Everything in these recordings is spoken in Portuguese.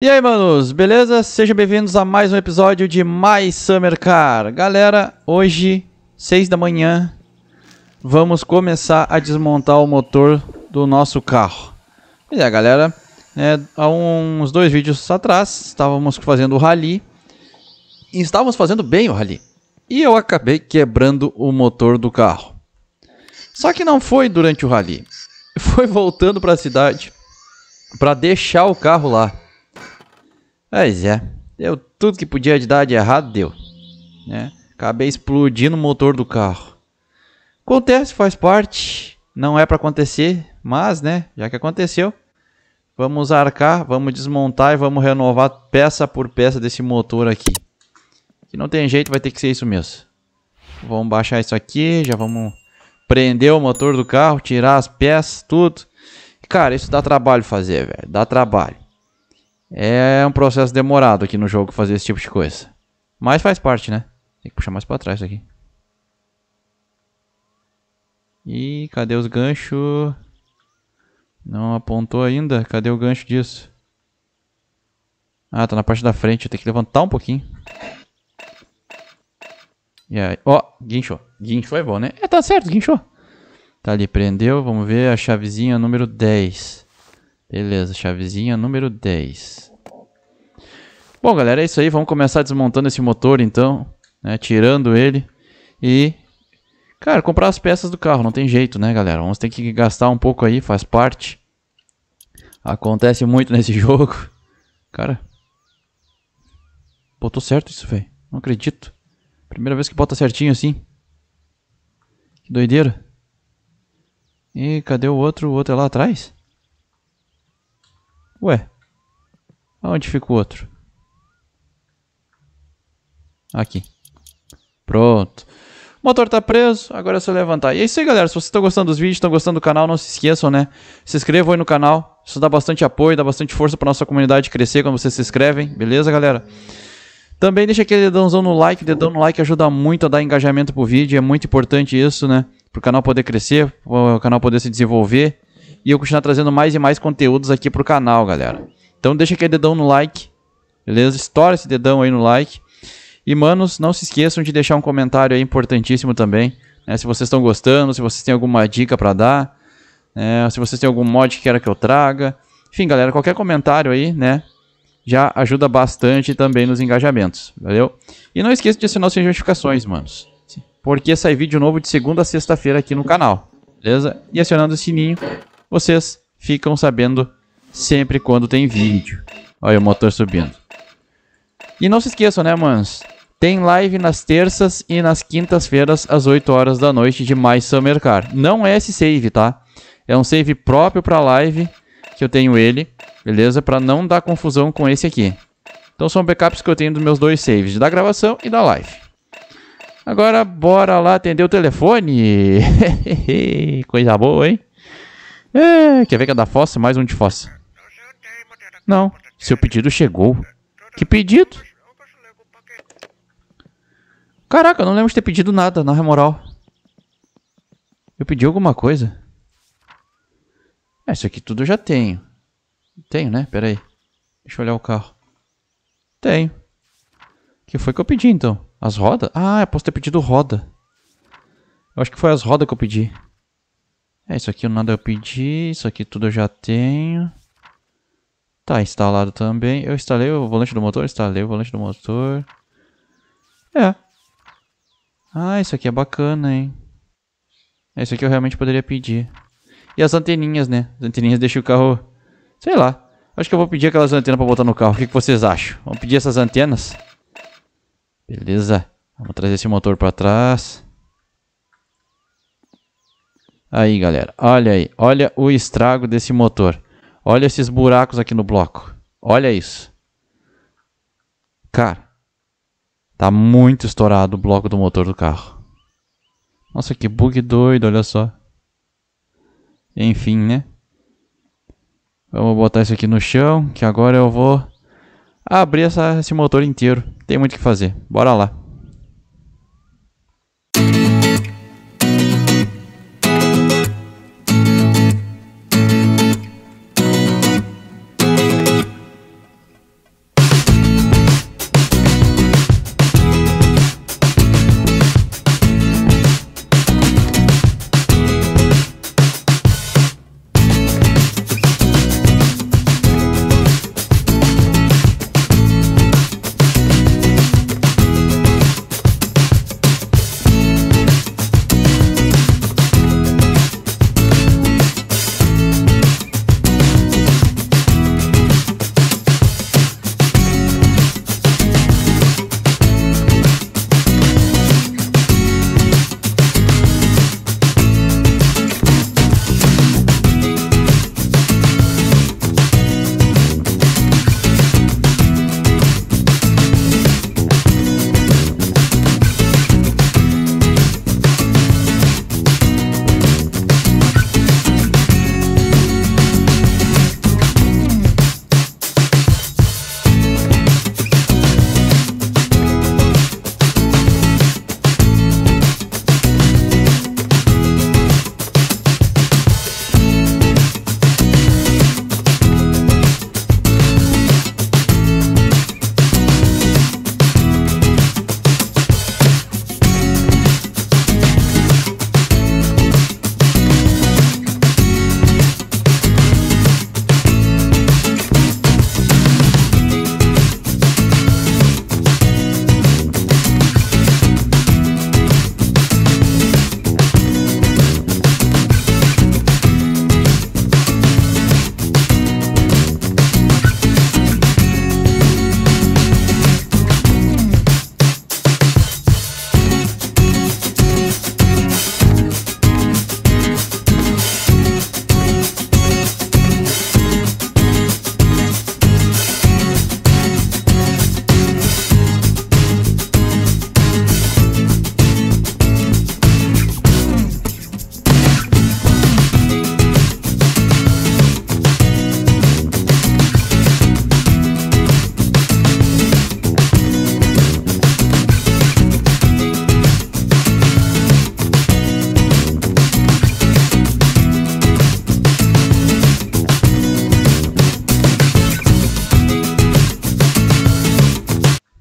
E aí, manos, beleza? Sejam bem-vindos a mais um episódio de Mais Summer Car. Galera, hoje, 6 da manhã, vamos começar a desmontar o motor do nosso carro. E aí, galera, é, há uns dois vídeos atrás, estávamos fazendo o rally e estávamos fazendo bem o rally. E eu acabei quebrando o motor do carro. Só que não foi durante o rally, foi voltando para a cidade para deixar o carro lá. Pois é, deu tudo que podia dar de errado, deu. Né? Acabei explodindo o motor do carro. Acontece, faz parte. Não é para acontecer, mas, né, já que aconteceu, vamos arcar, vamos desmontar e vamos renovar peça por peça desse motor aqui. Que não tem jeito, vai ter que ser isso mesmo. Vamos baixar isso aqui, já vamos prender o motor do carro, tirar as peças, tudo. Cara, isso dá trabalho fazer, velho. Dá trabalho. É um processo demorado aqui no jogo fazer esse tipo de coisa. Mas faz parte, né? Tem que puxar mais pra trás aqui. E cadê os ganchos? Não apontou ainda. Cadê o gancho disso? Ah, tá na parte da frente. Eu tenho que levantar um pouquinho. E aí, ó, oh, guinchou. Guinchou é bom, né? É, tá certo, guinchou. Tá ali, prendeu. Vamos ver a chavezinha número 10. Beleza, chavezinha número 10. Bom, galera, é isso aí. Vamos começar desmontando esse motor, então. Né? Tirando ele. E, cara, comprar as peças do carro. Não tem jeito, né, galera? Vamos ter que gastar um pouco aí. Faz parte. Acontece muito nesse jogo. Cara. Botou certo isso, velho. Não acredito. Primeira vez que bota certinho assim. Que doideira. E cadê o outro? O outro é lá atrás? Ué, aonde fica o outro? Aqui. Pronto. O motor tá preso, agora é só levantar. E é isso aí, galera. Se vocês estão gostando dos vídeos, estão gostando do canal, não se esqueçam, né? Se inscrevam aí no canal. Isso dá bastante apoio, dá bastante força pra nossa comunidade crescer quando vocês se inscrevem. Beleza, galera? Também deixa aquele dedãozão no like. Dedão no like ajuda muito a dar engajamento pro vídeo. É muito importante isso, né? Pro canal poder crescer, pro canal poder se desenvolver e eu continuar trazendo mais e mais conteúdos aqui pro canal, galera. Então deixa aquele dedão no like, beleza? Estoura esse dedão aí no like. E, manos, não se esqueçam de deixar um comentário aí importantíssimo também. Né? Se vocês estão gostando, se vocês têm alguma dica para dar, né? se vocês têm algum mod que queira que eu traga. Enfim, galera, qualquer comentário aí, né? Já ajuda bastante também nos engajamentos, valeu? E não esqueça de assinar suas notificações, manos. Porque sai vídeo novo de segunda a sexta-feira aqui no canal, beleza? E acionando o sininho vocês ficam sabendo sempre quando tem vídeo. Olha o motor subindo. E não se esqueçam, né, mans? Tem live nas terças e nas quintas-feiras às 8 horas da noite de mais Summer Car. Não é esse save, tá? É um save próprio para live que eu tenho ele, beleza? Para não dar confusão com esse aqui. Então são backups que eu tenho dos meus dois saves, da gravação e da live. Agora bora lá atender o telefone. Coisa boa, hein? É, quer ver que é da fossa? Mais um de fossa. Não, seu pedido chegou. Que pedido? Caraca, eu não lembro de ter pedido nada, na moral. Eu pedi alguma coisa. É, isso aqui tudo eu já tenho. Tenho, né? Pera aí. Deixa eu olhar o carro. Tenho. O que foi que eu pedi, então? As rodas? Ah, eu posso ter pedido roda. Eu acho que foi as rodas que eu pedi. É, isso aqui nada eu pedi, isso aqui tudo eu já tenho. Tá instalado também. Eu instalei o volante do motor, instalei o volante do motor. É. Ah, isso aqui é bacana, hein. É isso aqui eu realmente poderia pedir. E as anteninhas, né? As anteninhas deixam o carro... Sei lá. Acho que eu vou pedir aquelas antenas pra botar no carro. O que, que vocês acham? Vamos pedir essas antenas? Beleza. Vamos trazer esse motor pra trás. Aí, galera, olha aí, olha o estrago desse motor. Olha esses buracos aqui no bloco. Olha isso. Cara, tá muito estourado o bloco do motor do carro. Nossa, que bug doido, olha só. Enfim, né? Vamos botar isso aqui no chão, que agora eu vou abrir essa, esse motor inteiro. Tem muito o que fazer. Bora lá.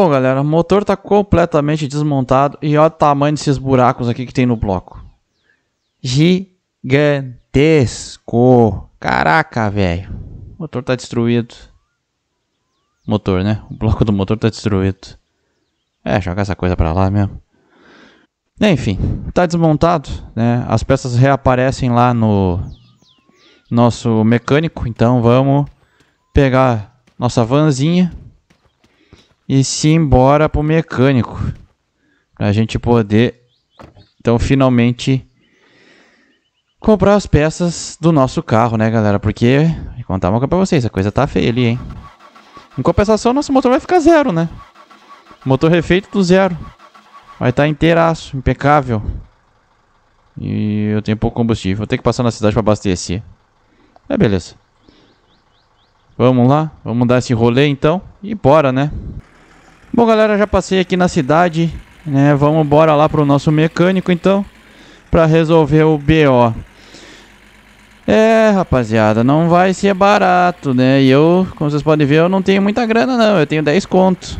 Bom, galera, o motor está completamente desmontado e olha o tamanho desses buracos aqui que tem no bloco. Gigantesco. Caraca, velho. O motor está destruído. Motor, né? O bloco do motor está destruído. É, jogar essa coisa para lá mesmo. Enfim, está desmontado, né? As peças reaparecem lá no nosso mecânico, então vamos pegar nossa vanzinha e se embora pro mecânico. Pra gente poder, então, finalmente comprar as peças do nosso carro, né, galera? Porque, vou contar uma coisa pra vocês, a coisa tá feia ali, hein? Em compensação, nosso motor vai ficar zero, né? Motor refeito do zero. Vai estar tá inteiraço, impecável. E eu tenho pouco combustível. Vou ter que passar na cidade para abastecer. É beleza. Vamos lá, vamos dar esse rolê então e bora, né? Bom, galera, já passei aqui na cidade, né? Vamos embora lá pro nosso mecânico, então, para resolver o BO. É, rapaziada, não vai ser barato, né? E eu, como vocês podem ver, eu não tenho muita grana, não. Eu tenho 10 contos.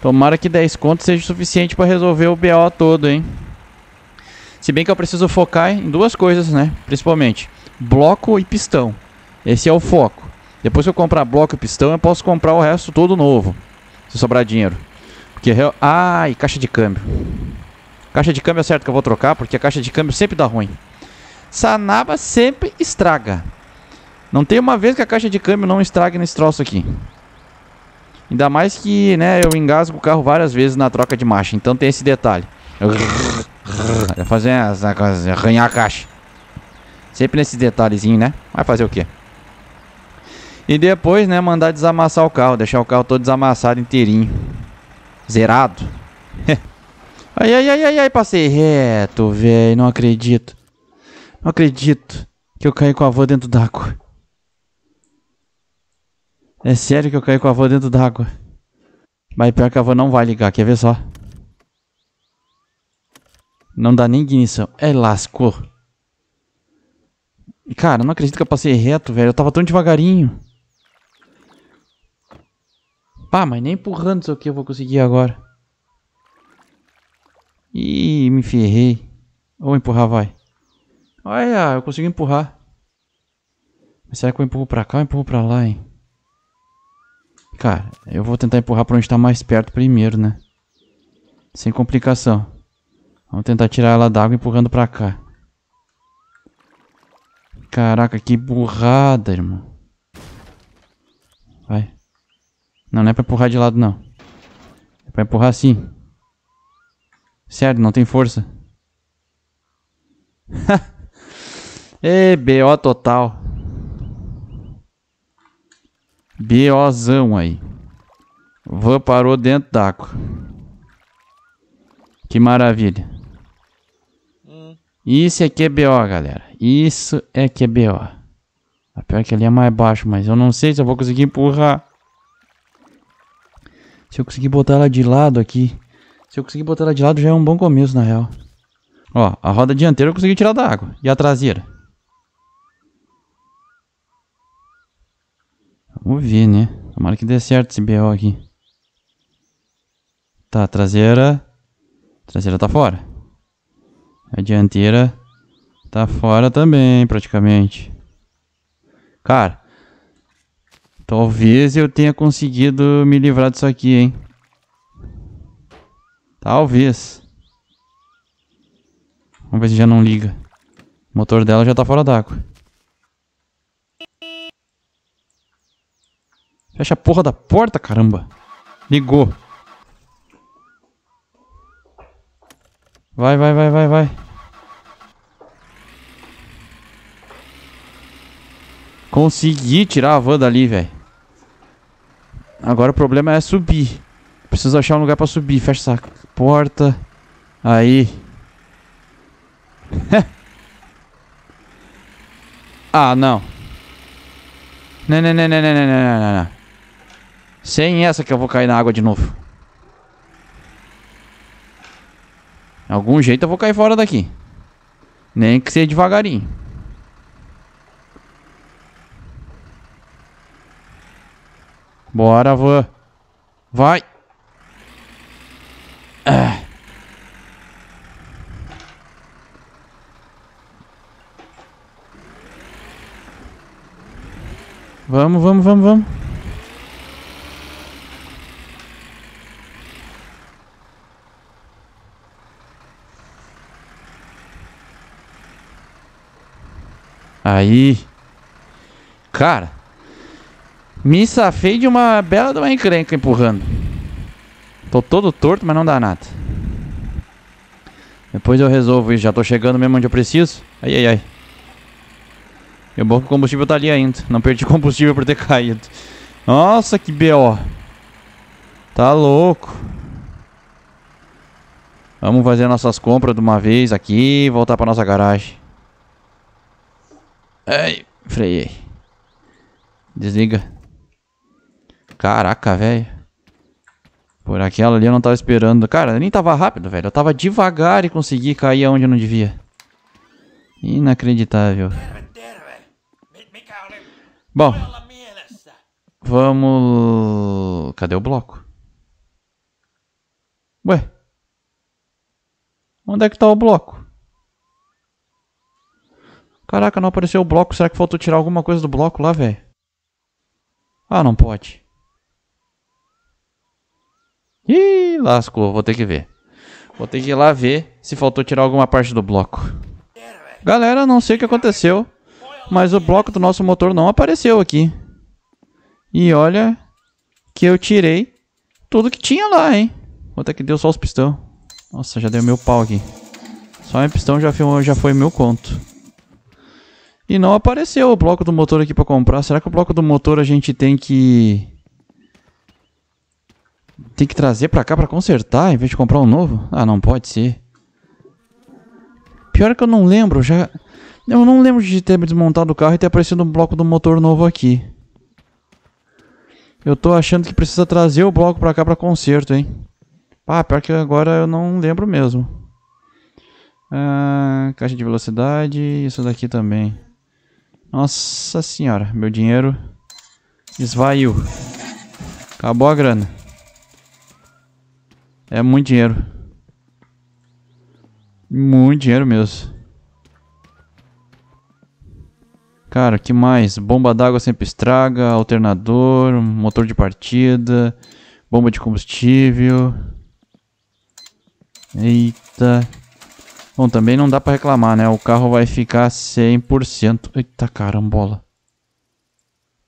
Tomara que 10 contos seja suficiente para resolver o BO todo, hein? Se bem que eu preciso focar em duas coisas, né? Principalmente, bloco e pistão. Esse é o foco. Depois que eu comprar bloco e pistão, eu posso comprar o resto todo novo. Se sobrar dinheiro. Porque real... Ai, caixa de câmbio. Caixa de câmbio é certo que eu vou trocar, porque a caixa de câmbio sempre dá ruim. Sanaba sempre estraga. Não tem uma vez que a caixa de câmbio não estrague nesse troço aqui. Ainda mais que, né, eu engasgo o carro várias vezes na troca de marcha. Então tem esse detalhe. Fazer arranhar a caixa. Sempre nesse detalhezinho, né? Vai fazer o quê? E depois, né, mandar desamassar o carro, deixar o carro todo desamassado inteirinho. Zerado. ai, ai, ai, ai, ai, passei reto, velho, não acredito. Não acredito que eu caí com a avó dentro d'água. É sério que eu caí com a avó dentro d'água. Mas pior que a avó não vai ligar, quer ver só? Não dá nem ignição. É lascou. Cara, não acredito que eu passei reto, velho. Eu tava tão devagarinho. Pá, mas nem empurrando isso aqui eu vou conseguir agora. Ih, me ferrei. Vou empurrar, vai. Olha, eu consigo empurrar. Mas será que eu empurro pra cá ou empurro pra lá, hein? Cara, eu vou tentar empurrar pra onde tá mais perto primeiro, né? Sem complicação. Vamos tentar tirar ela d'água empurrando pra cá. Caraca, que burrada, irmão. Não, não é pra empurrar de lado, não. É pra empurrar assim. Certo, não tem força. e BO total. BOzão aí. Van parou dentro d'água. Que maravilha. Hum. Isso é que é BO, galera. Isso é que é BO. A pior é que ali é mais baixo, mas eu não sei se eu vou conseguir empurrar. Se eu conseguir botar ela de lado aqui. Se eu conseguir botar ela de lado já é um bom começo, na real. Ó, a roda dianteira eu consegui tirar da água. E a traseira? Vamos ver, né? Tomara que dê certo esse BO aqui. Tá, a traseira... A traseira tá fora. A dianteira tá fora também, praticamente. Cara, Talvez eu tenha conseguido me livrar disso aqui, hein? Talvez. Vamos ver se já não liga. O motor dela já tá fora d'água. Fecha a porra da porta, caramba. Ligou. Vai, vai, vai, vai, vai. Consegui tirar a van dali, velho. Agora o problema é subir. Preciso achar um lugar pra subir. Fecha essa porta. Aí. ah, não. Não, não, não, não, não, não, não, não. Sem essa que eu vou cair na água de novo. De algum jeito eu vou cair fora daqui. Nem que seja devagarinho. Bora, Van. Vai. Ah. Vamos, vamos, vamos, vamos. Aí. Cara. Me safei de uma bela de uma encrenca empurrando. Tô todo torto, mas não dá nada. Depois eu resolvo isso. Já tô chegando mesmo onde eu preciso. Ai, ai, ai. E o é que o combustível tá ali ainda. Não perdi combustível por ter caído. Nossa, que B.O. Tá louco. Vamos fazer nossas compras de uma vez aqui e voltar pra nossa garagem. Ai, freiei. Desliga. Caraca, velho. Por aquela ali eu não tava esperando. Cara, eu nem tava rápido, velho. Eu tava devagar e consegui cair aonde eu não devia. Inacreditável. Bom. Vamos... Cadê o bloco? Ué? Onde é que tá o bloco? Caraca, não apareceu o bloco. Será que faltou tirar alguma coisa do bloco lá, velho? Ah, não pode. lascou, vou ter que ver. Vou ter que ir lá ver se faltou tirar alguma parte do bloco. Galera, não sei o que aconteceu, mas o bloco do nosso motor não apareceu aqui. E olha que eu tirei tudo que tinha lá, hein. Vou ter que deu só os pistão. Nossa, já deu meu pau aqui. Só um pistão já foi, já foi meu conto. E não apareceu o bloco do motor aqui pra comprar. Será que o bloco do motor a gente tem que tem que trazer pra cá pra consertar em vez de comprar um novo? Ah, não pode ser. Pior é que eu não lembro, já... Eu não lembro de ter desmontado o carro e ter aparecido um bloco do motor novo aqui. Eu tô achando que precisa trazer o bloco pra cá pra conserto, hein. Ah, pior que agora eu não lembro mesmo. Ah, caixa de velocidade, isso daqui também. Nossa senhora, meu dinheiro esvaiu. Acabou a grana. É muito dinheiro. Muito dinheiro mesmo. Cara, que mais? Bomba d'água sempre estraga, alternador, motor de partida, bomba de combustível. Eita. Bom, também não dá pra reclamar, né? O carro vai ficar 100%. Eita carambola.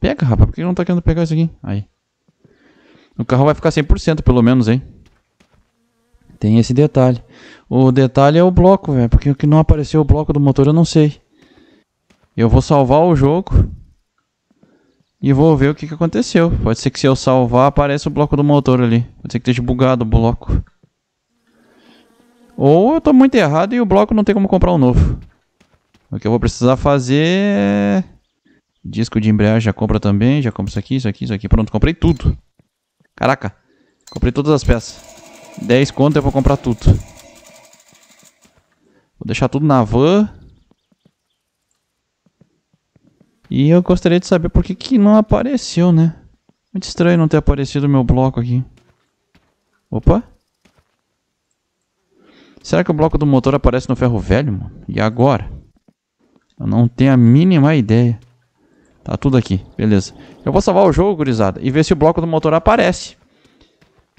Pega, rapaz. Por que não tá querendo pegar isso aqui? Aí. O carro vai ficar 100% pelo menos, hein? Tem esse detalhe. O detalhe é o bloco, velho. Porque o que não apareceu o bloco do motor eu não sei. Eu vou salvar o jogo. E vou ver o que, que aconteceu. Pode ser que se eu salvar apareça o bloco do motor ali. Pode ser que esteja bugado o bloco. Ou eu tô muito errado e o bloco não tem como comprar um novo. O que eu vou precisar fazer é... Disco de embreagem já compra também. Já compra isso aqui, isso aqui, isso aqui. Pronto, comprei tudo. Caraca. Comprei todas as peças. 10 conto eu vou comprar tudo. Vou deixar tudo na van. E eu gostaria de saber por que, que não apareceu, né? Muito estranho não ter aparecido o meu bloco aqui. Opa. Será que o bloco do motor aparece no ferro velho, mano? E agora? Eu não tenho a mínima ideia. Tá tudo aqui, beleza. Eu vou salvar o jogo, gurizada, e ver se o bloco do motor aparece.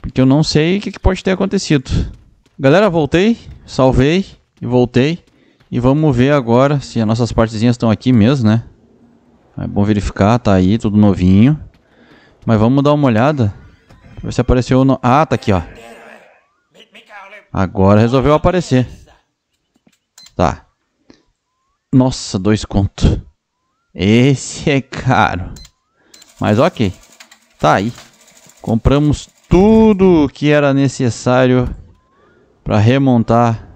Porque eu não sei o que, que pode ter acontecido. Galera, voltei, salvei e voltei. E vamos ver agora se as nossas partezinhas estão aqui mesmo, né? É bom verificar, tá aí, tudo novinho. Mas vamos dar uma olhada. Ver se apareceu no... Ah, tá aqui, ó. Agora resolveu aparecer. Tá. Nossa, dois contos. Esse é caro. Mas ok. Tá aí. Compramos tudo o que era necessário para remontar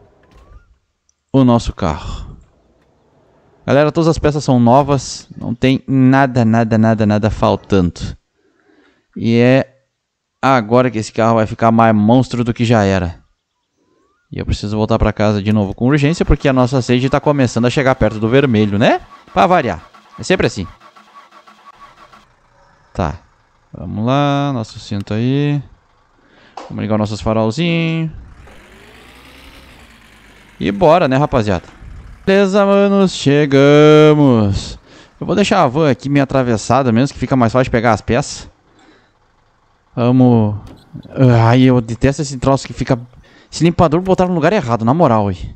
o nosso carro. Galera, todas as peças são novas, não tem nada, nada, nada, nada faltando. E é agora que esse carro vai ficar mais monstro do que já era. E eu preciso voltar para casa de novo com urgência porque a nossa sede está começando a chegar perto do vermelho, né? Para variar. É sempre assim. Tá, Vamos lá, nosso cinto aí. Vamos ligar nossos farolzinhos. E bora, né, rapaziada? Beleza, manos, chegamos. Eu vou deixar a van aqui meio atravessada mesmo, que fica mais fácil de pegar as peças. Vamos... Ai, ah, eu detesto esse troço que fica... Esse limpador botaram no lugar errado, na moral, aí.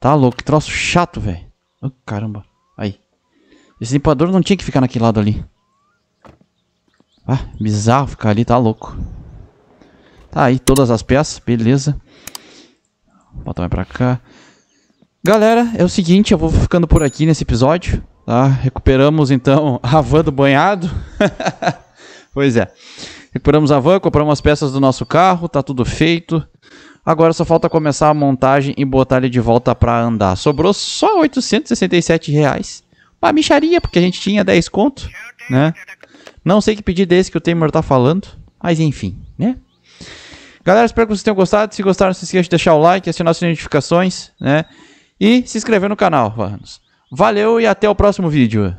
Tá louco, que troço chato, velho. Oh, caramba. Aí. Esse limpador não tinha que ficar naquele lado ali. Ah, bizarro ficar ali, tá louco. Tá aí todas as peças, beleza. Bota mais pra cá. Galera, é o seguinte, eu vou ficando por aqui nesse episódio, tá? Recuperamos então a van do banhado. pois é. Recuperamos a van, compramos as peças do nosso carro, tá tudo feito. Agora só falta começar a montagem e botar ele de volta para andar. Sobrou só 867 reais. Uma micharia, porque a gente tinha 10 conto, né? Não sei que pedido é esse que o Temer tá falando, mas enfim, né? Galera, espero que vocês tenham gostado. Se gostaram, não se esqueça de deixar o like, acionar as notificações, né? E se inscrever no canal, Vanos. Valeu e até o próximo vídeo.